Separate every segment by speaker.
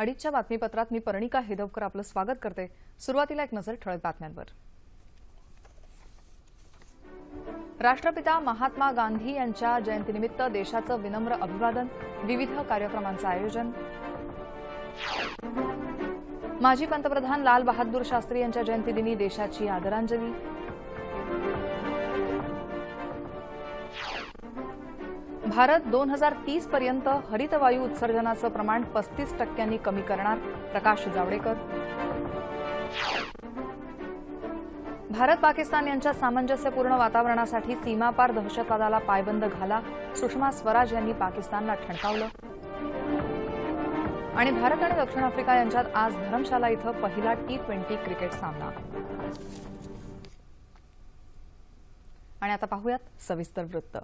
Speaker 1: अडीचच्या बातमीपत्रात मी परणिका हेदवकर आपलं स्वागत करते सुरुवातीला एक नजर ठळक बातम्यांवर राष्ट्रपिता महात्मा गांधी यांच्या जयंतीनिमित्त देशाचं विनम्र अभिवादन विविध कार्यक्रमांचं आयोजन माजी पंतप्रधान लाल बहादूर शास्त्री यांच्या जयंतीदिनी देशाची आदरांजली भारत दोन हजार तीस पर्यंत हरितवायू उत्सर्जनाचं प्रमाण पस्तीस टक्क्यांनी कमी करणार प्रकाश जावडेकर भारत पाकिस्तान यांच्या सामंजस्यपूर्ण वातावरणासाठी सीमापार दहशतवादाला पायबंद घाला सुषमा स्वराज यांनी पाकिस्तानला ठणकावलं आणि भारत आणि दक्षिण आफ्रिका यांच्यात आज धर्मशाला इथं पहिला टी ट्वेंटी क्रिकेट सामना आणि आता पाहूयात सविस्तर वृत्त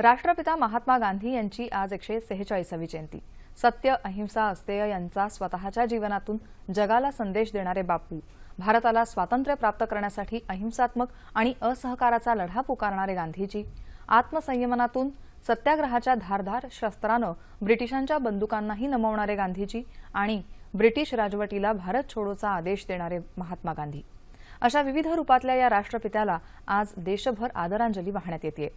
Speaker 1: राष्ट्रपिता महात्मा गांधी यांची आज एकशे सेहेचाळीसावी जयंती सत्य अहिंसा अस्तेय यांचा स्वतःच्या जीवनातून जगाला संदेश देणारे बापू भारताला स्वातंत्र्य प्राप्त करण्यासाठी अहिंसात्मक आणि असहकाराचा लढा पुकारणारे गांधीजी आत्मसंयमनातून सत्याग्रहाच्या धारधार शस्त्रानं ब्रिटिशांच्या बंदुकांनाही नमवणारे गांधीजी आणि ब्रिटिश राजवटीला भारत छोडोचा आदेश देणारे महात्मा गांधी अशा विविध रूपातल्या या राष्ट्रपित्याला आज देशभर आदरांजली वाहण्यात येते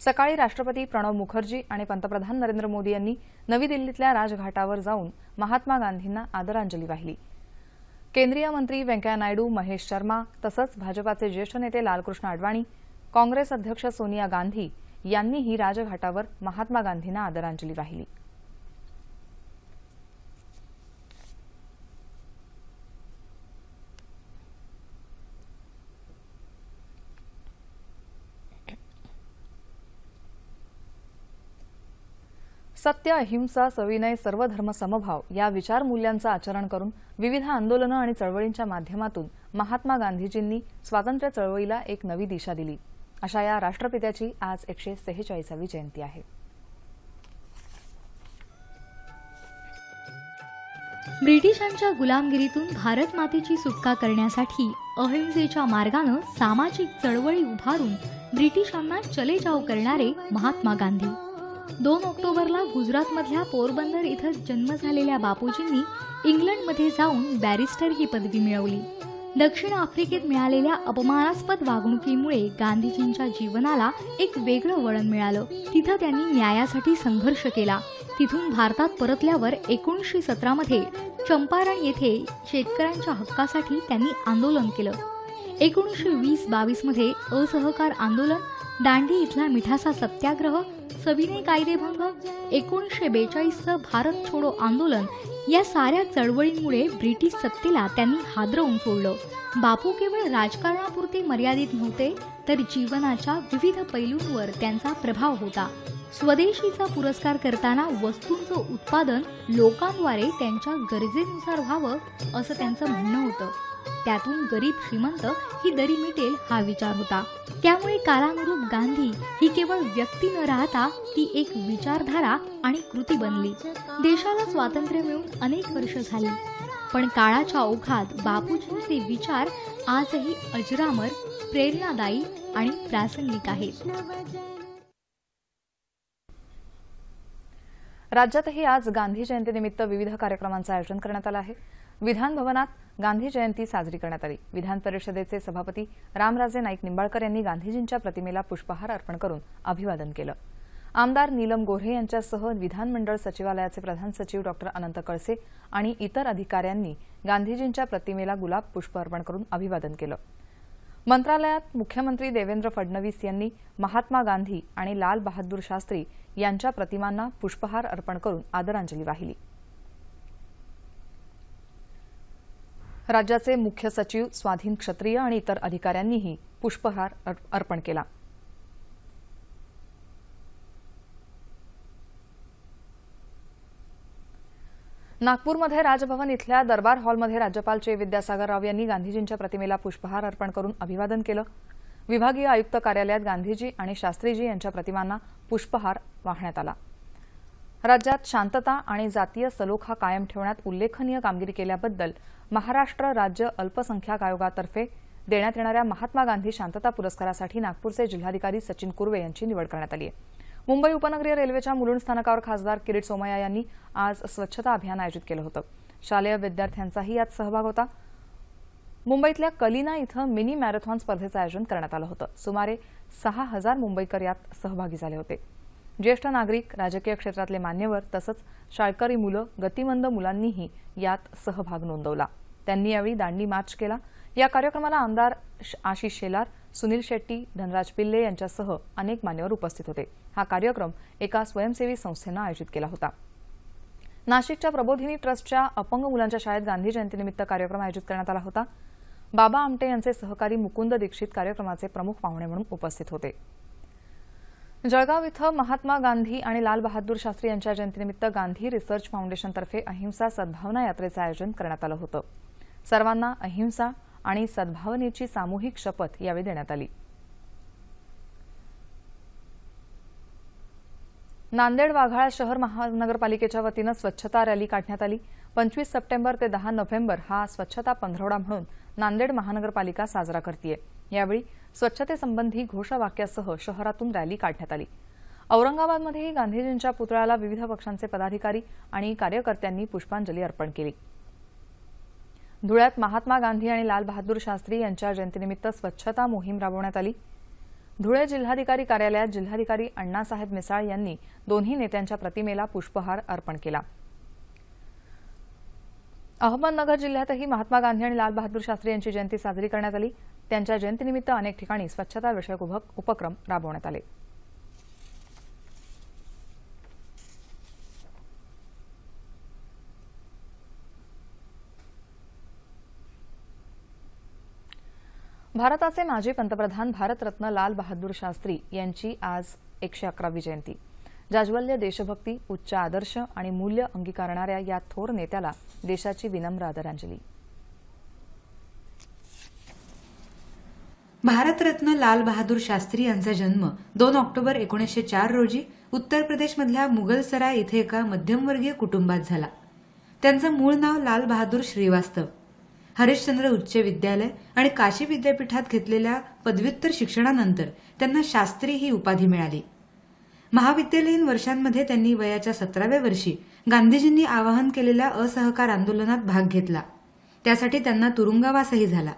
Speaker 1: सकाळी राष्ट्रपती प्रणव मुखर्जी आणि पंतप्रधान नरेंद्र मोदी यांनी नवी दिल्लीतल्या राजघाटावर जाऊन महात्मा गांधींना आदरांजली वाहिली केंद्रीय मंत्री व्यंकय्या नायडू महेश शर्मा तसंच भाजपाचे ज्येष्ठ नेते लालकृष्ण अडवाणी काँग्रेस अध्यक्ष सोनिया गांधी यांनीही राजघाटावर महात्मा गांधींना आदरांजली वाहिली सत्य अहिंसा सविनय सर्वधर्म समभाव या विचार आचरण करून विविध आंदोलनं आणि चळवळींच्या माध्यमातून महात्मा गांधीजींनी स्वातंत्र्य चळवळीला एक नवी दिशा दिली अशा या राष्ट्रपित्याची आज एकशे सेहेचाळीसावी जयंती आहे
Speaker 2: ब्रिटिशांच्या गुलामगिरीतून भारत मातेची सुटका करण्यासाठी अहिंसेच्या मार्गानं सामाजिक चळवळी उभारून ब्रिटिशांना चले जाऊ करणारे महात्मा गांधी दोन ऑक्टोबरला गुजरातमधल्या पोरबंदर इथं जन्म झालेल्या बापूजींनी इंग्लंडमध्ये जाऊन बॅरिस्टर ही पदवी मिळवली दक्षिण आफ्रिकेत मिळालेल्या अपमानास्पद वागणुकीमुळे गांधीजींच्या जीवनाला एक वेगळं वळण मिळालं तिथं त्यांनी न्यायासाठी संघर्ष केला तिथून भारतात परतल्यावर एकोणीसशे सतरामध्ये चंपारण येथे शेतकऱ्यांच्या हक्कासाठी त्यांनी आंदोलन केलं एकोणीसशे वीस मध्ये असहकार आंदोलन दांडी इथला मिठासा सत्याग्रह सविनय कायदेभंग एकोणीसशे बेचाळीसचं भारत छोडो आंदोलन या साऱ्या चळवळींमुळे ब्रिटिश सत्तेला त्यांनी हादरवून सोडलं बापू केवळ राजकारणापुरते मर्यादित नव्हते तर जीवनाच्या विविध पैलूंवर त्यांचा प्रभाव होता स्वदेशीचा पुरस्कार करताना वस्तूंचं उत्पादन लोकांद्वारे त्यांच्या गरजेनुसार व्हावं असं त्यांचं म्हणणं होतं त्यातून गरीब श्रीमंत ही दरी मिटेल हा विचार होता त्यामुळे कालानुरूप गांधी ही केवळ व्यक्ती न राहता ती एक विचारधारा आणि कृती बनली देशाला स्वातंत्र्य मिळून अनेक वर्ष झाली पण काळाच्या ओघात बापूजींचे विचार आजही अजरामर प्रेरणादायी आणि प्रासंगिक आहेत
Speaker 1: राज्यातही आज गांधी जयंतीनिमित्त विविध कार्यक्रमांचं आयोजन करण्यात आलं आहे विधानभवनात गांधी जयंती साजरी करण्यात आली विधान परिषदेचे सभापती रामराजे नाईक निंबाळकर यांनी गांधीजींच्या प्रतिमेला पुष्पहार अर्पण करून अभिवादन केलं आमदार नीलम गोऱ्हे यांच्यासह विधानमंडळ सचिवालयाचे प्रधान सचिव डॉ अनंत कळसे आणि इतर अधिकाऱ्यांनी गांधीजींच्या प्रतिमेला गुलाब पुष्प अर्पण करून अभिवादन केलं मंत्रालयात मुख्यमंत्री देवेंद्र फडणवीस यांनी महात्मा गांधी आणि लाल बहादूर शास्त्री यांच्या प्रतिमांना पुष्पहार अर्पण करून आदरांजली वाहिली राज्याचे मुख्य सचिव स्वाधीन क्षत्रिय आणि इतर अधिकाऱ्यांनीही पुष्पहार अर्पण केला नागपूरमध्ये राजभवन इथल्या दरबार हॉलमध्ये राज्यपाल चे विद्यासागर राव यांनी गांधीजींच्या प्रतिमेला पुष्पहार अर्पण करून अभिवादन केलं विभागीय आयुक्त कार्यालयात गांधीजी आणि शास्त्रीजी यांच्या प्रतिमांना पुष्पहार वाहण्यात आला राज्यात शांतता आणि जातीय सलोखा कायम ठेवण्यात उल्लेखनीय कामगिरी केल्याबद्दल महाराष्ट्र राज्य अल्पसंख्याक आयोगातर्फे देण्यात येणाऱ्या महात्मा गांधी शांतता पुरस्कारासाठी नागपूरचे जिल्हाधिकारी सचिन कुर्वे यांची निवड करण्यात आली आहे मुंबई उपनगरीय रेल्वेच्या मुलुंड स्थानकावर खासदार किरीट सोमय्या यांनी आज स्वच्छता अभियान आयोजित केलं होतं शालेय विद्यार्थ्यांचाही यात सहभाग होता मुंबईतल्या कलिना इथं मिनी मॅरेथॉन स्पर्धेचं आयोजन करण्यात आलं होतं सुमारे सहा हजार मुंबईकर यात सहभागी झाले होते ज्येष्ठ नागरिक राजकीय क्षेत्रातले मान्यवर तसंच शाळकरी मुलं गतिमंद मुलांनीही यात सहभाग नोंदवला त्यांनी यावेळी दांडी मार्च केला या कार्यक्रमाला आमदार आशिष शेलार सुनील शेट्टी धनराज पिल्ले यांच्यासह अनेक मान्यवर उपस्थित होते हा कार्यक्रम एका स्वयंसेवी संस्थेनं आयोजित केला होता नाशिकच्या प्रबोधिनी ट्रस्टच्या अपंग मुलांच्या शाळेत गांधी जयंतीनिमित्त कार्यक्रम आयोजित करण्यात आला होता बाबा आमटे यांचे सहकारी मुकुंद दीक्षित कार्यक्रमाचे प्रमुख पाहुणे म्हणून उपस्थित होते जळगाव इथं महात्मा गांधी आणि लाल बहादूर शास्त्री यांच्या जयंतीनिमित्त गांधी रिसर्च फाउंडेशनतर्फे अहिंसा सद्भावना यात्रेचं आयोजन करण्यात आलं होतं सर्वांना अहिंसा आणि सद्भावनेची सामूहिक शपथ यावेळी देण्यात आली नांदेड वाघाळा शहर महानगरपालिकेच्या वतीनं स्वच्छता रॅली काढण्यात आली पंचवीस सप्टेंबर ते दहा नोव्हेंबर हा स्वच्छता पंधरवडा म्हणून नांदेड महानगरपालिका साजरा आहे यावेळी स्वच्छतेसंबंधी घोषवाक्यासह शहरातून रॅली काढण्यात आली औरंगाबादमध्येही गांधीजींच्या पुतळ्याला विविध पक्षांचे पदाधिकारी आणि कार्यकर्त्यांनी पुष्पांजली अर्पण केली धुळ्यात महात्मा गांधी आणि लालबहादूर शास्त्री यांच्या जयंतीनिमित्त स्वच्छता मोहीम राबवण्यात आली धुळे जिल्हाधिकारी कार्यालयात जिल्हाधिकारी अण्णासाहेब मिसाळ यांनी दोन्ही नेत्यांच्या प्रतिमेला पुष्पहार अर्पण केला अहमदनगर जिल्ह्यातही महात्मा गांधी आणि लालबहादूर शास्त्री यांची जयंती साजरी करण्यात आली त्यांच्या जयंतीनिमित्त अनेक ठिकाणी स्वच्छता विषयक उपक्रम राबवण्यात आले भारताचे माजी पंतप्रधान भारतरत्न लाल बहादूर शास्त्री यांची आज एकशे अकरावी जयंती जाज्वल्य देशभक्ती उच्च आदर्श आणि मूल्य अंगीकारणाऱ्या या थोर नेत्याला देशाची विनम्र आदरांजली
Speaker 3: भारतरत्न लाल बहादूर शास्त्री यांचा जन्म दोन ऑक्टोबर एकोणीसशे चार रोजी उत्तर प्रदेशमधल्या मुगलसराय इथे एका मध्यमवर्गीय कुटुंबात झाला त्यांचं मूळ नाव लाल बहादूर श्रीवास्तव हरिश्चंद्र उच्च विद्यालय आणि काशी विद्यापीठात घेतलेल्या पदव्युत्तर शिक्षणानंतर त्यांना शास्त्री ही उपाधी मिळाली महाविद्यालयीन वर्षांमध्ये त्यांनी वयाच्या सतराव्या वर्षी गांधीजींनी आवाहन केलेल्या असहकार आंदोलनात भाग घेतला त्यासाठी त्यांना तुरुंगावासही झाला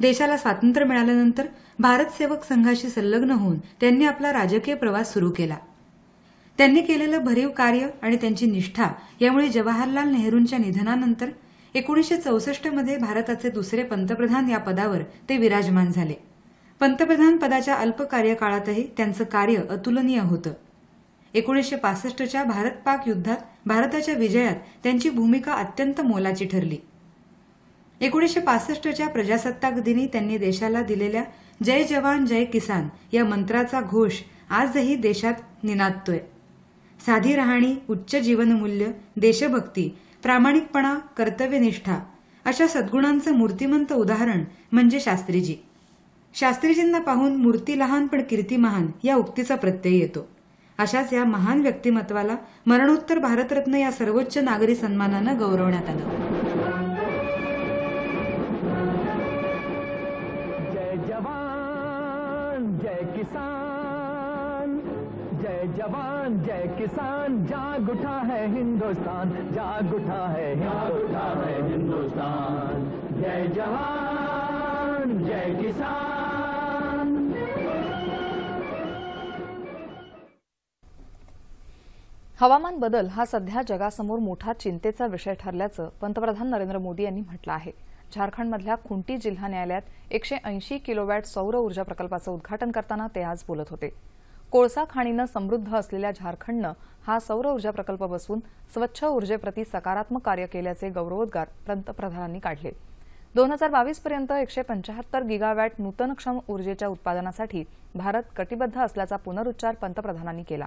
Speaker 3: देशाला स्वातंत्र्य मिळाल्यानंतर भारत सेवक संघाशी संलग्न होऊन त्यांनी आपला राजकीय प्रवास सुरू केला त्यांनी केलेलं भरीव कार्य आणि त्यांची निष्ठा यामुळे जवाहरलाल नेहरूंच्या निधनानंतर एकोणीसशे चौसष्टमध्ये भारताचे दुसरे पंतप्रधान या पदावर ते विराजमान झाले पंतप्रधान पदाच्या अल्प कार्यकाळातही त्यांचं कार्य अतुलनीय होतं एकोणीसशे पासष्टच्या भारत पाक युद्धात भारताच्या विजयात त्यांची भूमिका अत्यंत मोलाची ठरली एकोणीसशे पासष्टच्या प्रजासत्ताक दिनी त्यांनी देशाला दिलेल्या जय जवान जय किसान या मंत्राचा घोष आजही देशात निनादतोय साधी राहणी उच्च जीवनमूल्य देशभक्ती प्रामाणिकपणा कर्तव्यनिष्ठा अशा सद्गुणांचं मूर्तिमंत उदाहरण म्हणजे शास्त्रीजी शास्त्रीजींना पाहून मूर्ती लहान पण कीर्ती महान या उक्तीचा प्रत्यय येतो अशाच या महान व्यक्तिमत्वाला मरणोत्तर भारतरत्न या सर्वोच्च नागरी सन्मानानं गौरवण्यात आलं
Speaker 2: किसान जय जवान जय किसान जाग उठा है हिंदुस्तान जाग उठा है जाग उठा है हिंदुस्तान जय जवान जय किसान
Speaker 1: हवामान बदल हा सध्या जगासमोर मोठा चिंतेचा विषय ठरल्याचं पंतप्रधान नरेंद्र मोदी यांनी म्हटलं आहे झारखंडमधल्या खुंटी जिल्हा न्यायालयात एकशे ऐंशी किलोवॅट सौर ऊर्जा प्रकल्पाचं उद्घाटन करताना ते आज बोलत होते कोळसा खाणीनं समृद्ध असलेल्या झारखंडनं हा सौर ऊर्जा प्रकल्प बसवून स्वच्छ ऊर्जेप्रती सकारात्मक कार्य केल्याचे गौरवोद्गार पंतप्रधानांनी काढले दोन हजार बावीसपर्यंत पर्यंत एकशे पंचाहत्तर गिगावॅट नूतनक्षम ऊर्जेच्या उत्पादनासाठी भारत कटिबद्ध असल्याचा पुनरुच्चार पंतप्रधानांनी केला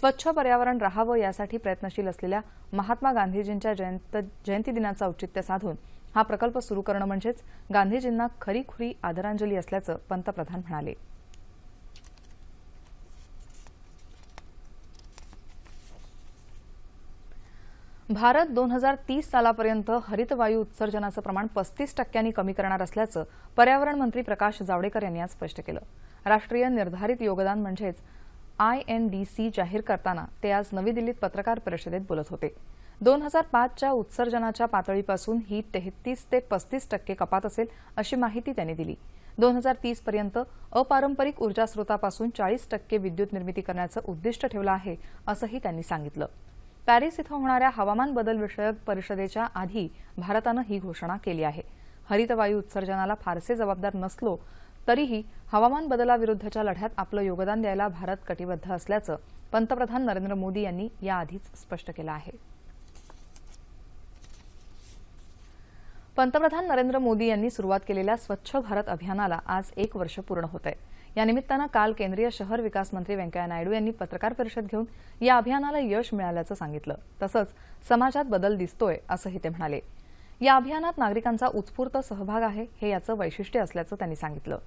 Speaker 1: स्वच्छ पर्यावरण रहावं यासाठी प्रयत्नशील असलेल्या महात्मा गांधीजींच्या जयंत जयंती दिनाचं औचित्य साधून हा प्रकल्प सुरू करणं म्हणजेच गांधीजींना खरीखुरी आदरांजली असल्याचं पंतप्रधान म्हणाले भारत दोन हजार तीस सालापर्यंत हरितवायू उत्सर्जनाचं प्रमाण पस्तीस टक्क्यांनी कमी करणार असल्याचं पर्यावरण मंत्री प्रकाश जावडेकर यांनी आज स्पष्ट केलं राष्ट्रीय निर्धारित योगदान म्हणजेच आय एन डी सी जाहीर करताना ते आज नवी दिल्लीत पत्रकार परिषदेत बोलत होते दोन हजार पाचच्या उत्सर्जनाच्या पातळीपासून ही तेहतीस ते पस्तीस टक्के कपात असेल अशी माहिती त्यांनी दिली दोन हजार तीसपर्यंत पर्यंत अपारंपरिक ऊर्जा स्रोतापासून चाळीस टक्के विद्युत निर्मिती करण्याचं उद्दिष्ट ठेवलं आहे असंही त्यांनी सांगितलं पॅरिस इथं होणाऱ्या हवामान बदल विषयक परिषदेच्या आधी भारतानं ही घोषणा केली आहे हरितवायू उत्सर्जनाला फारसे जबाबदार नसलो तरीही हवामान बदलाविरुद्धच्या लढ्यात आपलं योगदान द्यायला भारत कटिबद्ध असल्याचं पंतप्रधान नरेंद्र मोदी यांनी याआधीच स्पष्ट केलं आहे पंतप्रधान नरेंद्र मोदी यांनी सुरुवात केलेल्या स्वच्छ भारत अभियानाला आज एक वर्ष पूर्ण होत आहे या निमित्तानं काल केंद्रीय शहर विकास मंत्री व्यंकय्या नायडू यांनी पत्रकार परिषद घेऊन या अभियानाला यश मिळाल्याचं सांगितलं तसंच समाजात बदल दिसतोय असंही ते म्हणाले या अभियानात नागरिकांचा उत्स्फूर्त सहभाग आहे हे याचं वैशिष्ट्य असल्याचं त्यांनी सांगितलं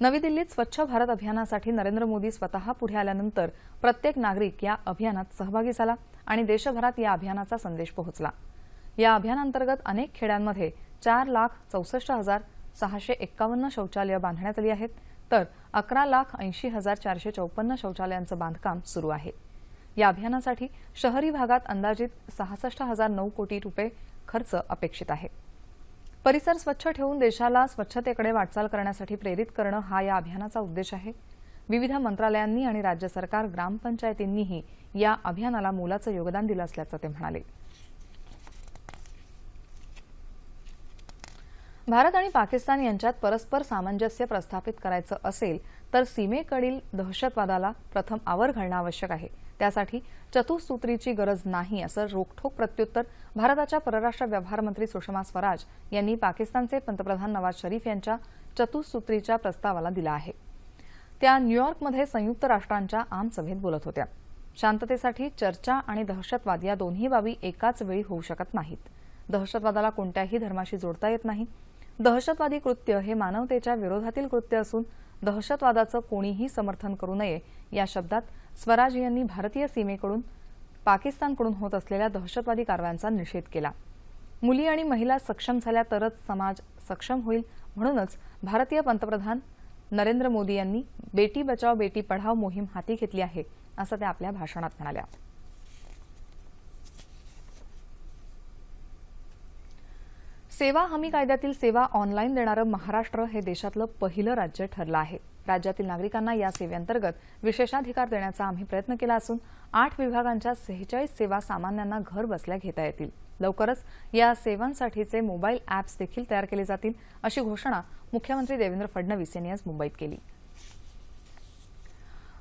Speaker 1: नवी दिल्लीत स्वच्छ भारत अभियानासाठी नरेंद्र मोदी स्वतः पुढे आल्यानंतर प्रत्येक नागरिक या अभियानात सहभागी झाला आणि देशभरात या अभियानाचा संदेश पोहोचला या अभियानांतर्गत अनेक खेड्यांमध्ये चार लाख चौसष्ट हजार सहाशे एक्कावन्न शौचालय बांधण्यात आली आहेत तर अकरा लाख ऐंशी हजार चारशे चौपन्न शौचालयांचं बांधकाम सुरू आहे या अभियानासाठी शहरी भागात अंदाजित सहासष्ट हजार नऊ कोटी रुपये खर्च अपेक्षित आहे परिसर स्वच्छ ठेवून देशाला स्वच्छतेकडे वाटचाल करण्यासाठी प्रेरित करणं हा या अभियानाचा उद्देश आहे विविध मंत्रालयांनी आणि राज्य सरकार ग्रामपंचायतींनीही या अभियानाला मोलाचं योगदान दिलं असल्याचं ते म्हणाले भारत आणि पाकिस्तान यांच्यात परस्पर सामंजस्य प्रस्थापित करायचं असेल तर सीमेकडील दहशतवादाला प्रथम आवर घालणं आवश्यक आहे त्यासाठी चतुसूत्रीची गरज नाही असं रोखोक प्रत्युत्तर भारताच्या परराष्ट्र व्यवहार मंत्री सुषमा स्वराज यांनी पाकिस्तानचे पंतप्रधान नवाज शरीफ यांच्या चतुसूत्रीच्या प्रस्तावाला दिला आहे त्या न्यूयॉर्कमध्ये संयुक्त राष्ट्रांच्या आमसभेत बोलत होत्या शांततेसाठी चर्चा आणि दहशतवाद या दोन्ही बाबी एकाच वेळी होऊ शकत नाहीत दहशतवादाला कोणत्याही धर्माशी जोडता येत नाही दहशतवादी कृत्य हे मानवतेच्या विरोधातील कृत्य असून दहशतवादाचं कोणीही समर्थन करू नये या शब्दात स्वराज यांनी भारतीय सीमेकडून पाकिस्तानकडून होत असलेल्या दहशतवादी कारवायांचा निषेध केला मुली आणि महिला सक्षम झाल्या तरच समाज सक्षम होईल म्हणूनच भारतीय पंतप्रधान नरेंद्र मोदी यांनी बेटी बचाव बेटी पढाव मोहीम हाती घेतली आहे असं त्या आपल्या भाषणात म्हणाल्या सेवा हमी कायद्यातील सेवा ऑनलाईन देणारं महाराष्ट्र हे देशातलं पहिलं राज्य ठरलं आहे राज्यातील नागरिकांना या सेवेअंतर्गत विशेषाधिकार देण्याचा आम्ही प्रयत्न केला असून आठ विभागांच्या सेहेचाळीस सेवा सामान्यांना घर बसल्या घेता येतील लवकरच या सेवांसाठीचे मोबाईल ॲप्स देखील तयार केले जातील अशी घोषणा मुख्यमंत्री देवेंद्र फडणवीस यांनी आज मुंबईत केली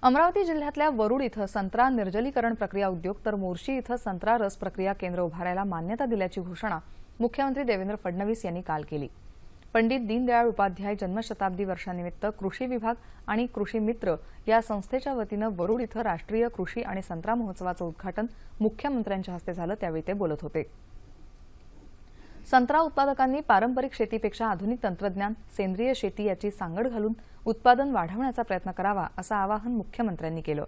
Speaker 1: अमरावती जिल्ह्यातल्या वरुड इथं संत्रा निर्जलीकरण प्रक्रिया उद्योग तर मोर्शी इथं संत्रा रस प्रक्रिया केंद्र उभारायला मान्यता दिल्याची घोषणा मुख्यमंत्री देवेंद्र फडणवीस यांनी काल केली पंडित दीनदयाळ उपाध्याय जन्मशताब्दी वर्षानिमित्त कृषी विभाग आणि कृषी मित्र या संस्थेच्या वतीनं वरुड इथं राष्ट्रीय कृषी आणि संत्रा महोत्सवाचं उद्घाटन मुख्यमंत्र्यांच्या हस्ते झालं त्यावेळी ते बोलत होते संत्रा उत्पादकांनी पारंपरिक शेतीपेक्षा आधुनिक तंत्रज्ञान सेंद्रिय शेती याची सांगड घालून उत्पादन वाढवण्याचा प्रयत्न करावा असं आवाहन मुख्यमंत्र्यांनी केलं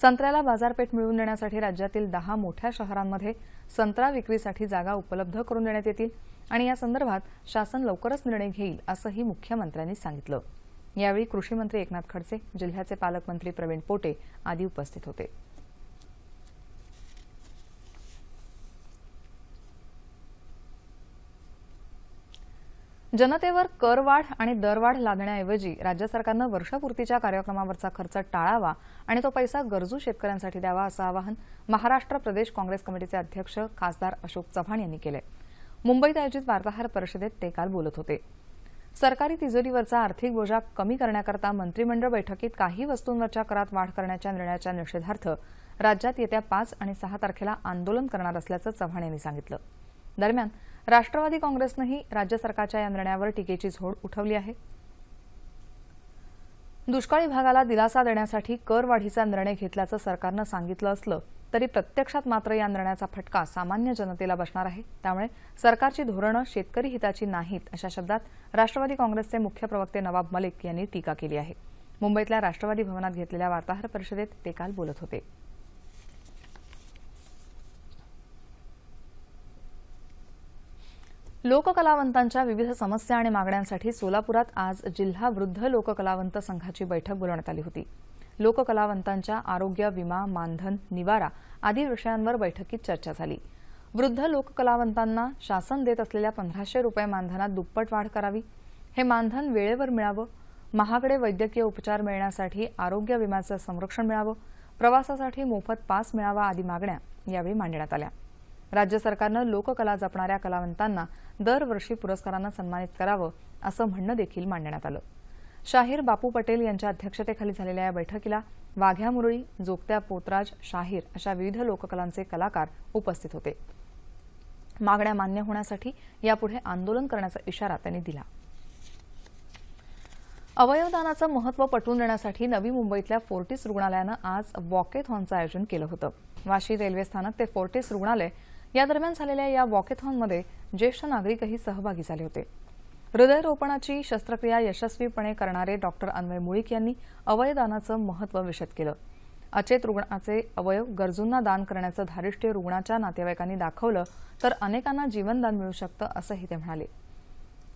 Speaker 1: संत्र्याला बाजारपेठ मिळवून देण्यासाठी राज्यातील दहा मोठ्या शहरांमध्ये संत्रा विक्रीसाठी जागा उपलब्ध करून देण्यात येतील आणि या संदर्भात शासन लवकरच निर्णय घेईल असंही मुख्यमंत्र्यांनी सांगितलं यावेळी कृषीमंत्री एकनाथ खडसे जिल्ह्याचे पालकमंत्री प्रवीण पोटे आदी उपस्थित होते जनतेवर करवाढ आणि दरवाढ लागण्याऐवजी राज्य सरकारनं वर्षपूर्तीच्या कार्यक्रमावरचा खर्च टाळावा आणि तो पैसा गरजू शेतकऱ्यांसाठी द्यावा असं आवाहन महाराष्ट्र प्रदेश काँग्रेस कमिटीचे अध्यक्ष खासदार अशोक चव्हाण यांनी केलं मुंबईत आयोजित वार्ताहर परिषदेत ते काल बोलत होते सरकारी तिजोरीवरचा आर्थिक बोजा कमी करण्याकरता मंत्रिमंडळ बैठकीत काही वस्तूंवरच्या करात वाढ करण्याच्या निर्णयाच्या निषेधार्थ राज्यात येत्या पाच आणि सहा तारखेला आंदोलन करणार असल्याचं चव्हाण यांनी सांगितलं दरम्यान राष्ट्रवादी काँग्रेसनंही राज्य सरकारच्या या निर्णयावर टीकेची झोड उठवली आहे दुष्काळी भागाला दिलासा देण्यासाठी करवाढीचा निर्णय घेतल्याचं सरकारनं सांगितलं असलं तरी प्रत्यक्षात मात्र या निर्णयाचा फटका सामान्य जनतेला बसणार आहे त्यामुळे सरकारची धोरणं शेतकरी हिताची नाहीत अशा शब्दात राष्ट्रवादी काँग्रेसचे मुख्य प्रवक्ते नवाब मलिक यांनी टीका केली आहे मुंबईतल्या राष्ट्रवादी भवनात घेतलेल्या वार्ताहर परिषदेत ते काल बोलत होते लोककलावंतांच्या विविध समस्या आणि मागण्यांसाठी सोलापुरात आज जिल्हा वृद्ध लोककलावंत संघाची बैठक बोलवण्यात आली होती लोककलावंतांच्या आरोग्य विमा मानधन निवारा आदी विषयांवर बैठकीत चर्चा झाली वृद्ध लोककलावंतांना शासन देत असलेल्या पंधराशे रुपये मानधनात दुप्पट वाढ करावी हे मानधन वेळेवर मिळावं महागडे वैद्यकीय उपचार मिळण्यासाठी आरोग्य विम्याचं संरक्षण मिळावं प्रवासासाठी मोफत पास मिळावा आदी मागण्या यावेळी मांडण्यात आल्या राज्य सरकारनं लोककला जपणाऱ्या कलावंतांना दरवर्षी पुरस्कारांना सन्मानित करावं असं म्हणणं देखील मांडण्यात आलं शाहीर बापू पटेल यांच्या अध्यक्षतेखाली झालेल्या या बैठकीला वाघ्या मुरळी जोगत्या पोतराज शाहीर अशा विविध लोककलांचे कलाकार उपस्थित होते मागण्या मान्य होण्यासाठी यापुढे आंदोलन करण्याचा इशारा त्यांनी दिला अवयवदानाचं महत्व पटवून देण्यासाठी नवी मुंबईतल्या फोर्टिस रुग्णालयानं आज वॉकेथॉनचं आयोजन केलं होतं वाशी रेल्वे स्थानक ते फोर्टिस रुग्णालय या दरम्यान झालेल्या या वॉकेथॉनमध्ये ज्येष्ठ नागरिकही सहभागी झाले होते हृदयरोपणाची शस्त्रक्रिया यशस्वीपणे करणारे डॉक्टर अन्वय मुळीक यांनी अवयदानाचं महत्त्व विषद केलं अचेत रुग्णाचे अवयव गरजूंना दान करण्याचं धारिष्ट्य रुग्णाच्या नातेवाईकांनी दाखवलं तर अनेकांना जीवनदान मिळू शकतं असंही ते म्हणाले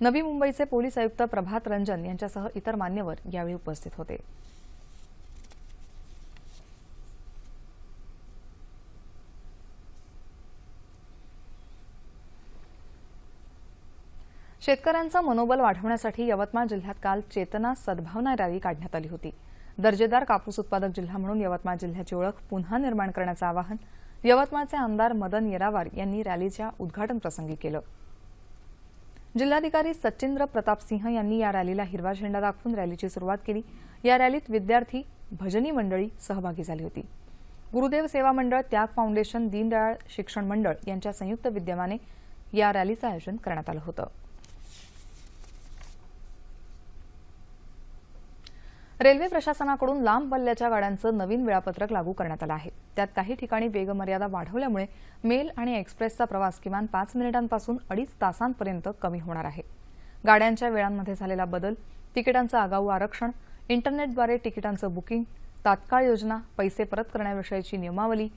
Speaker 1: नवी मुंबईचे पोलीस आयुक्त प्रभात रंजन यांच्यासह इतर मान्यवर यावेळी उपस्थित होते शेतकऱ्यांचं मनोबल वाढवण्यासाठी यवतमाळ जिल्ह्यात काल चेतना सद्भावना रॅली काढण्यात आली होती दर्जेदार कापूस उत्पादक जिल्हा म्हणून यवतमाळ जिल्ह्याची ओळख पुन्हा निर्माण करण्याचं आवाहन यवतमाळचे आमदार मदन येरावार यांनी रॅलीच्या उद्घाटनप्रसंगी केलं जिल्हाधिकारी सचिंद्र सिंह यांनी या रॅलीला हिरवा झेंडा दाखवून रॅलीची सुरुवात केली या रॅलीत विद्यार्थी भजनी मंडळी सहभागी झाली होती गुरुदेव सेवा मंडळ त्याग फाउंडेशन दीनदयाळ शिक्षण मंडळ यांच्या संयुक्त विद्यमाने या रॅलीचं आयोजन करण्यात आलं होतं रेल्वे प्रशासनाकडून लांब पल्ल्याच्या गाड्यांचं नवीन वेळापत्रक लागू करण्यात आलं आहे त्यात काही ठिकाणी वेगमर्यादा वाढवल्यामुळे मेल आणि एक्सप्रेसचा प्रवास किमान पाच मिनिटांपासून अडीच तासांपर्यंत कमी होणार आहे गाड्यांच्या वेळांमध्ये झालेला बदल तिकिटांचं आगाऊ आरक्षण इंटरनेटद्वारे तिकिटांचं बुकिंग तात्काळ योजना पैसे परत करण्याविषयीची नियमावली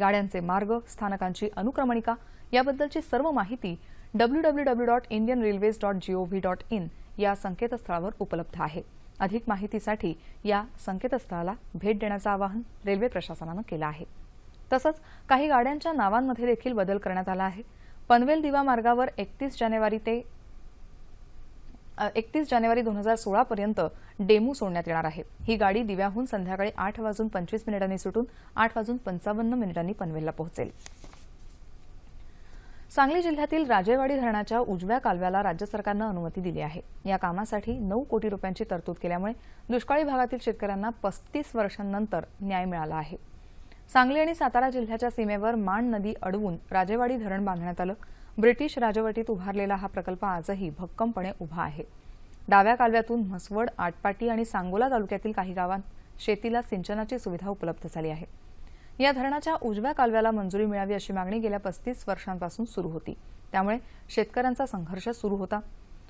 Speaker 1: गाड्यांचे मार्ग स्थानकांची अनुक्रमणिका याबद्दलची सर्व माहिती W W W dot Indian railways dot gov dot in या संकेतस्थळावर उपलब्ध आहे अधिक माहितीसाठी या संकेतस्थळाला भेट देण्याचं आवाहन रेल्वे प्रशासनानं केलं आहे तसंच काही गाड्यांच्या नावांमध्ये देखील बदल करण्यात आला आहे पनवेल दिवा मार्गावर एकतीस जानेवारी ते एकतीस जानेवारी दोन हजार सोळापर्यंत डेमू सोडण्यात येणार आहे ही गाडी दिव्याहून संध्याकाळी आठ वाजून पंचवीस मिनिटांनी सुटून आठ वाजून पंचावन्न मिनिटांनी पनवेलला पोहोचेल सांगली जिल्ह्यातील राजेवाडी धरणाच्या उजव्या कालव्याला राज्य सरकारनं अनुमती दिली आहे या कामासाठी नऊ कोटी रुपयांची तरतूद केल्यामुळे दुष्काळी भागातील शेतकऱ्यांना पस्तीस वर्षांनंतर न्याय मिळाला आहे सांगली आणि सातारा जिल्ह्याच्या सीमेवर माण नदी अडवून राजेवाडी धरण बांधण्यात आलं ब्रिटिश राजवटीत उभारलेला हा प्रकल्प आजही भक्कमपणे उभा आहे डाव्या कालव्यातून म्हसवड आटपाटी आणि सांगोला तालुक्यातील काही गावांत शेतीला सिंचनाची सुविधा उपलब्ध झाली आहे या धरणाच्या उजव्या कालव्याला मंजुरी मिळावी अशी मागणी गेल्या पस्तीस वर्षांपासून सुरू होती त्यामुळे शेतकऱ्यांचा संघर्ष सुरू होता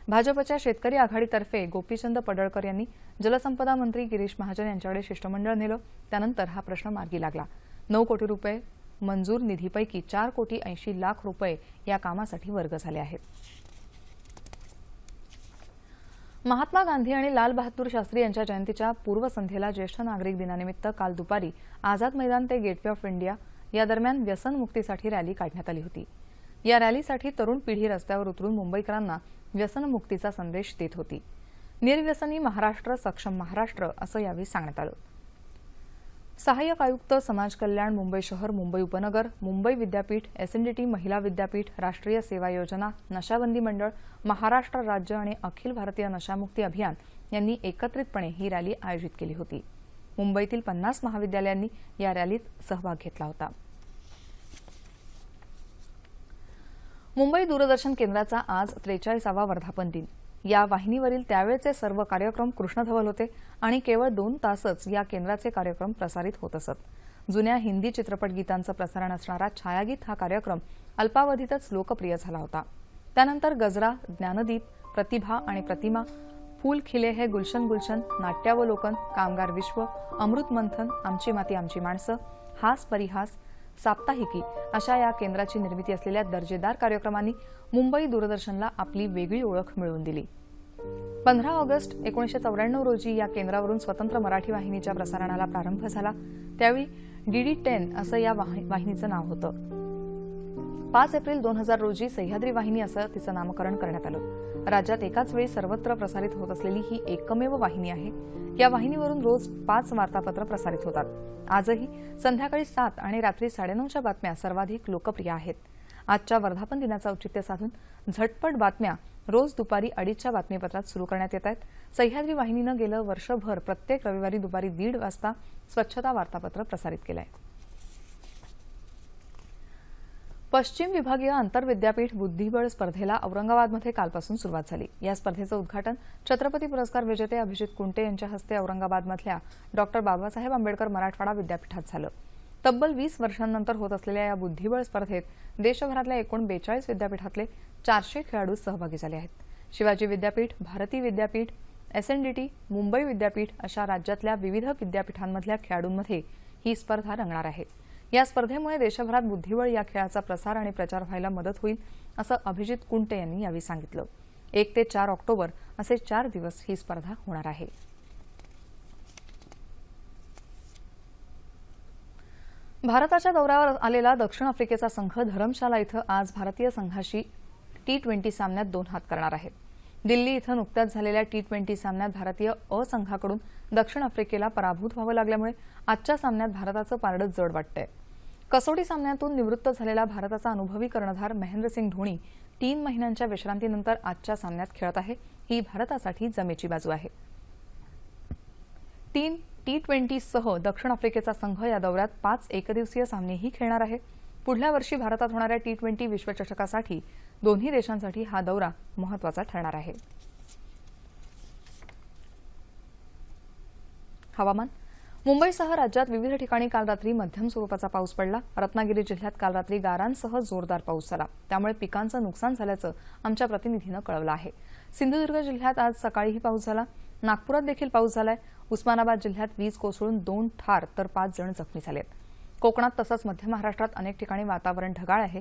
Speaker 1: भाजपच्या शेतकरी आघाडीतर्फे गोपीचंद पडळकर यांनी जलसंपदा मंत्री गिरीश महाजन यांच्याकडे शिष्टमंडळ नेलं त्यानंतर हा प्रश्न मार्गी लागला नऊ कोटी रुपये मंजूर निधीपैकी चार कोटी ऐंशी लाख रुपये या कामासाठी वर्ग झाले आहेत महात्मा गांधी आणि लालबहादूर शास्त्री यांच्या जयंतीच्या पूर्वसंध्येला ज्येष्ठ नागरिक दिनानिमित्त काल दुपारी आझाद मैदान ते गेटवे ऑफ इंडिया या दरम्यान व्यसनमुक्तीसाठी रॅली काढण्यात आली होती या रॅलीसाठी तरुण पिढी रस्त्यावर उतरून मुंबईकरांना व्यसनमुक्तीचा संदेश देत होती निर्व्यसनी महाराष्ट्र सक्षम महाराष्ट्र असं यावेळी सांगण्यात आलं सहाय्यक आयुक्त समाज कल्याण मुंबई शहर मुंबई उपनगर मुंबई विद्यापीठ एसएनडीटी महिला विद्यापीठ राष्ट्रीय सेवा योजना नशाबंदी मंडळ महाराष्ट्र राज्य आणि अखिल भारतीय नशामुक्ती अभियान यांनी एकत्रितपणे ही रॅली आयोजित केली होती मुंबईतील पन्नास महाविद्यालयांनी या रॅलीत सहभाग घेतला होता मुंबई दूरदर्शन केंद्राचा आज त्रेचाळीसावा वर्धापन दिन या वाहिनीवरील त्यावेळचे सर्व कार्यक्रम कृष्णधवल होते आणि केवळ दोन तासच या केंद्राचे कार्यक्रम प्रसारित होत असत जुन्या हिंदी चित्रपट गीतांचं प्रसारण असणारा छायागीत हा कार्यक्रम अल्पावधीतच लोकप्रिय झाला होता त्यानंतर गजरा ज्ञानदीप प्रतिभा आणि प्रतिमा फूलखिले खिले हे गुलशन गुलशन नाट्यावलोकन कामगार विश्व अमृत मंथन आमची माती आमची माणसं हास परिहास साप्ताहिकी अशा या केंद्राची निर्मिती असलेल्या दर्जेदार कार्यक्रमांनी मुंबई दूरदर्शनला आपली वेगळी ओळख मिळवून दिली पंधरा ऑगस्ट एकोणीशे चौऱ्याण्णव रोजी या केंद्रावरून स्वतंत्र मराठी वाहिनीच्या प्रसारणाला प्रारंभ झाला त्यावेळी डीडी टेन असं या वाहिनीचं नाव होतं पाच एप्रिल दोन हजार रोजी सह्याद्री वाहिनी असं तिचं नामकरण करण्यात आलं राज्यात एकाच वेळी सर्वत्र प्रसारित होत असलेली ही एकमेव वाहिनी आहे या वाहिनीवरून रोज पाच वार्तापत्र प्रसारित होतात आजही संध्याकाळी सात आणि रात्री साडेनऊच्या बातम्या सर्वाधिक लोकप्रिय आहेत आजच्या वर्धापन दिनाचं औचित्य साधून झटपट बातम्या रोज दुपारी अडीचच्या बातमीपत्रात सुरू करण्यात येत आहेत सह्याद्री वाहिनीनं गेलं वर्षभर प्रत्येक रविवारी दुपारी दीड वाजता स्वच्छता वार्तापत्र प्रसारित केलं आहे पश्चिम विभागीय आंतरविद्यापीठ बुद्धिबळ स्पर्धेला औरंगाबादमध्ये कालपासून सुरुवात झाली या स्पर्धेचं उद्घाटन छत्रपती पुरस्कार विजेते अभिजित कुंटे यांच्या हस्ते औरंगाबादमधल्या डॉक्टर बाबासाहेब आंबेडकर मराठवाडा विद्यापीठात झालं तब्बल वीस वर्षांनंतर होत असलेल्या या बुद्धिबळ स्पर्धेत देशभरातल्या एकूण बेचाळीस विद्यापीठातले चारशे खेळाडू सहभागी झाले आहेत शिवाजी विद्यापीठ भारती विद्यापीठ एसएनडीटी मुंबई विद्यापीठ अशा राज्यातल्या विविध विद्यापीठांमधल्या खेळाडूंमध्ये ही स्पर्धा रंगणार आहे या स्पर्धेमुळे देशभरात बुद्धिबळ या खेळाचा प्रसार आणि प्रचार व्हायला मदत होईल असं अभिजित कुंटे यांनी यावेळी सांगितलं एक ते चार ऑक्टोबर असे चार दिवस ही स्पर्धा होणार आहे भारताच्या दौऱ्यावर आलेला दक्षिण आफ्रिकेचा संघ धरमशाला इथं आज भारतीय संघाशी टी ट्वेंटी सामन्यात दोन हात करणार आहेत दिल्ली इथं नुकत्याच झालेल्या टी ट्वेंटी सामन्यात भारतीय असंघाकडून संघाकडून दक्षिण आफ्रिकेला पराभूत व्हावं लागल्यामुळे आजच्या सामन्यात भारताचं पारडं जड वाटतंय कसोटी सामन्यातून निवृत्त झालेला भारताचा अनुभवी कर्णधार महेंद्रसिंग धोनी तीन महिन्यांच्या विश्रांतीनंतर आजच्या सामन्यात खेळत आहे ही भारतासाठी जमेची बाजू आहे तीन टी ट्वेंटीसह दक्षिण आफ्रिकेचा संघ या दौऱ्यात पाच एकदिवसीय सामनेही खेळणार आहे पुढल्या वर्षी भारतात होणाऱ्या टी ट्वेंटी विश्वचषकासाठी दोन्ही देशांसाठी हा दौरा महत्वाचा ठरणार आहे हवामान मुंबईसह राज्यात विविध ठिकाणी काल रात्री मध्यम स्वरूपाचा पाऊस पडला रत्नागिरी जिल्ह्यात काल रात्री गारांसह जोरदार पाऊस झाला त्यामुळे पिकांचं नुकसान झाल्याचं आमच्या प्रतिनिधीनं कळवलं आहे सिंधुदुर्ग जिल्ह्यात आज सकाळीही पाऊस झाला नागपुरात देखील पाऊस झालाय उस्मानाबाद जिल्ह्यात वीज कोसळून दोन ठार तर पाच जण जखमी आहेत कोकणात तसंच मध्य महाराष्ट्रात अनेक ठिकाणी वातावरण ढगाळ आहे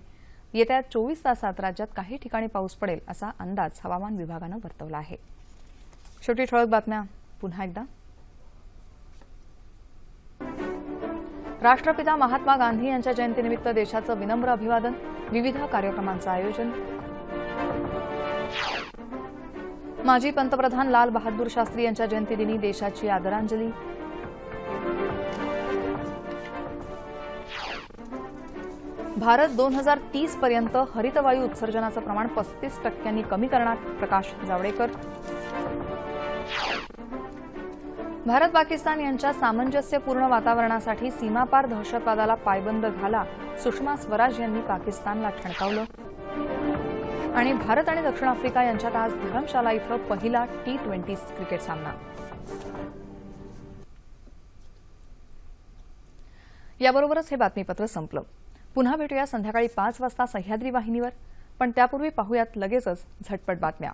Speaker 1: येत्या चोवीस तासात राज्यात काही ठिकाणी पाऊस पडेल असा अंदाज हवामान विभागानं वर्तवला आहे शेवटी ठळक बातम्या पुन्हा एकदा राष्ट्रपिता महात्मा गांधी यांच्या जयंतीनिमित्त देशाचं विनम्र अभिवादन विविध कार्यक्रमांचं आयोजन माजी पंतप्रधान लाल बहादूर शास्त्री यांच्या जयंतीदिनी देशाची आदरांजली भारत दोन हजार तीस पर्यंत हरितवायू उत्सर्जनाचं प्रमाण पस्तीस टक्क्यांनी कमी करणार प्रकाश जावडेकर भारत पाकिस्तान यांच्या सामंजस्यपूर्ण वातावरणासाठी सीमापार दहशतवादाला पायबंद घाला सुषमा स्वराज यांनी पाकिस्तानला ठणकावलं आणि भारत आणि दक्षिण आफ्रिका यांच्यात आज धरमशाला इथं पहिला टी ट्वेंटी क्रिकेट सामना याबरोबरच हे बातमीपत्र संपलं पुन्हा भेटूया संध्याकाळी पाच वाजता सह्याद्री वाहिनीवर पण त्यापूर्वी पाहूयात लगेचच झटपट बातम्या